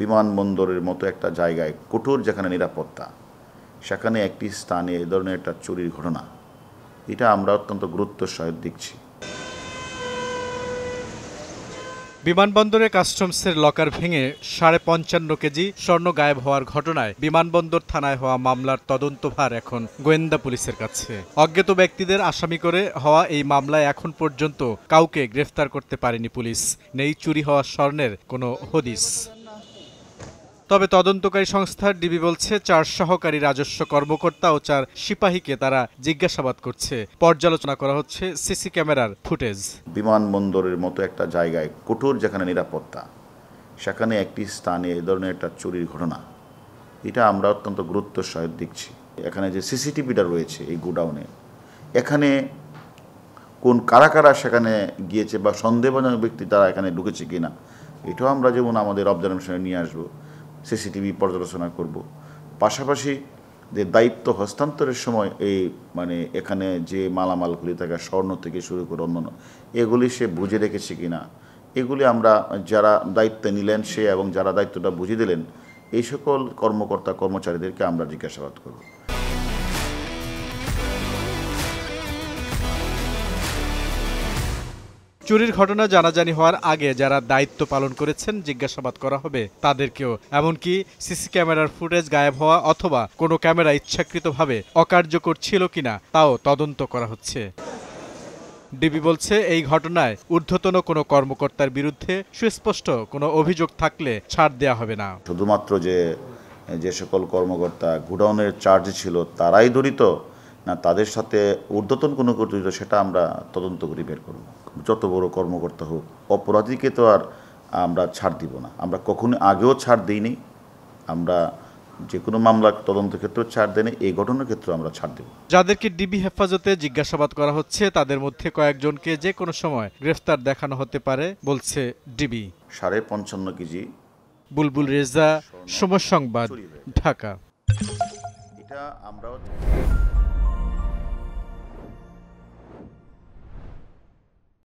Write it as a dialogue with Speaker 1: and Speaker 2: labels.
Speaker 1: বিমানবন্দরের মতো একটা জায়গায় কঠোর যেখানে নিরাপত্তা সেখানে একটি স্থানে এ ধরনের একটা চুরির ঘটনা এটা আমরা অত্যন্ত গুরুত্ব সহিত দেখছি বিমানবন্দরে কাস্টমসের লকার ভেঙে সাড়ে
Speaker 2: পঞ্চান্ন কেজি স্বর্ণ গায়েব হওয়ার ঘটনায় বিমানবন্দর থানায় হওয়া মামলার তদন্তভার এখন গোয়েন্দা পুলিশের কাছে অজ্ঞাত ব্যক্তিদের আসামি করে হওয়া এই মামলায় এখন পর্যন্ত কাউকে গ্রেফতার করতে পারেনি পুলিশ নেই চুরি হওয়া স্বর্ণের কোনো হদিস তবে তদন্তকারী সংস্থার ডিবি বলছে চার সহকারী রাজস্ব কর্মকর্তা ও চার সিপাহীকে তারা জিজ্ঞাসাবাদ করছে পর্যালোচনা করা হচ্ছে সিসি ক্যামেরার ফুটেজ
Speaker 1: বিমানবন্দরের মতো একটা জায়গায় কঠোর যেখানে নিরাপত্তা সেখানে একটি স্থানে এ ধরনের একটা চুরির ঘটনা এটা আমরা অত্যন্ত গুরুত্ব সহ দেখছি এখানে যে সিসিটিভিটা রয়েছে এই গোডাউনে এখানে কোন কারা কারা সেখানে গিয়েছে বা সন্দেহজনক ব্যক্তি তারা এখানে ঢুকেছে কিনা এটাও আমরা যেমন আমাদের অবজারভেশনে নিয়ে আসবো সিসিটিভি পর্যালোচনা করব পাশাপাশি যে দায়িত্ব হস্তান্তরের সময় এই মানে এখানে যে মালামালগুলি থাকে স্বর্ণ থেকে শুরু করে অন্যান্য এগুলি সে বুঝে রেখেছে কি না এগুলি আমরা যারা দায়িত্বে নিলেন সে এবং যারা দায়িত্বটা বুঝিয়ে দিলেন এই সকল কর্মকর্তা কর্মচারীদেরকে আমরা জিজ্ঞাসাবাদ করব
Speaker 2: চুরির ঘটনা জানাজানি হওয়ার আগে যারা দায়িত্ব পালন করেছেন জিজ্ঞাসাবাদ করা হবে তাদেরকেও এমনকি সিসি ক্যামেরার ফুটেজ গায়েব হওয়া অথবা কোনো ক্যামেরা ইচ্ছাকৃতভাবে অকার্যকর ছিল কিনা তাও তদন্ত করা হচ্ছে ডিবি বলছে এই ঘটনায় ঊর্ধ্বতন কোনো কর্মকর্তার বিরুদ্ধে সুস্পষ্ট কোনো অভিযোগ থাকলে ছাড় দেয়া হবে না
Speaker 1: শুধুমাত্র যে যে সকল কর্মকর্তা গুডাউনের চার্জ ছিল তারাই দরিত না তাদের সাথে ঊর্ধ্বতন কোনো কর্তৃত্ব সেটা আমরা তদন্ত করে বের করব যত বড় কর্মকর্তা হোক অপরাধীকে তো আর আমরা ছাড় দিব না আমরা কখনো আগেও ছাড় দিইনি আমরা যে কোনো মামলা তদন্ত ক্ষেত্রেও ছাড় দেয়নি এই ঘটনার ক্ষেত্রে আমরা ছাড় দেব
Speaker 2: যাদেরকে ডিবি হেফাজতে জিজ্ঞাসাবাদ করা হচ্ছে তাদের মধ্যে কয়েকজনকে যে কোনো সময় গ্রেফতার দেখানো হতে পারে বলছে ডিবি
Speaker 1: সাড়ে পঞ্চান্ন কেজি
Speaker 2: বুলবুল রেজা সময় সংবাদ ঢাকা
Speaker 1: এটা আমরাও